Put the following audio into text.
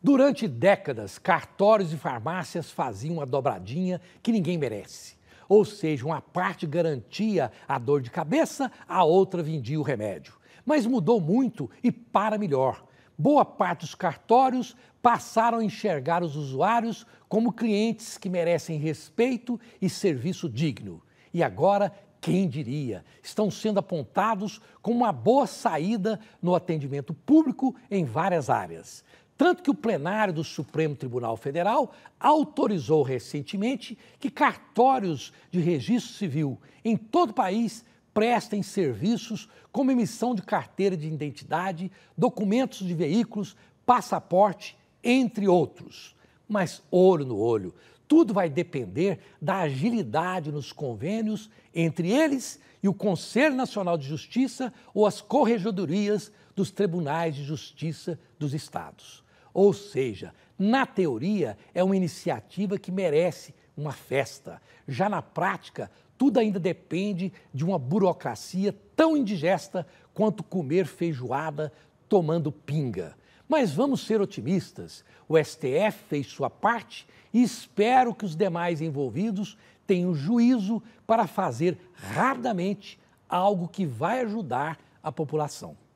Durante décadas, cartórios e farmácias faziam a dobradinha que ninguém merece. Ou seja, uma parte garantia a dor de cabeça, a outra vendia o remédio. Mas mudou muito e para melhor. Boa parte dos cartórios passaram a enxergar os usuários como clientes que merecem respeito e serviço digno. E agora, quem diria, estão sendo apontados como uma boa saída no atendimento público em várias áreas. Tanto que o plenário do Supremo Tribunal Federal autorizou recentemente que cartórios de registro civil em todo o país prestem serviços como emissão de carteira de identidade, documentos de veículos, passaporte, entre outros. Mas ouro no olho, tudo vai depender da agilidade nos convênios entre eles e o Conselho Nacional de Justiça ou as corregedorias dos tribunais de justiça dos estados. Ou seja, na teoria, é uma iniciativa que merece uma festa. Já na prática, tudo ainda depende de uma burocracia tão indigesta quanto comer feijoada tomando pinga. Mas vamos ser otimistas. O STF fez sua parte e espero que os demais envolvidos tenham juízo para fazer rapidamente algo que vai ajudar a população.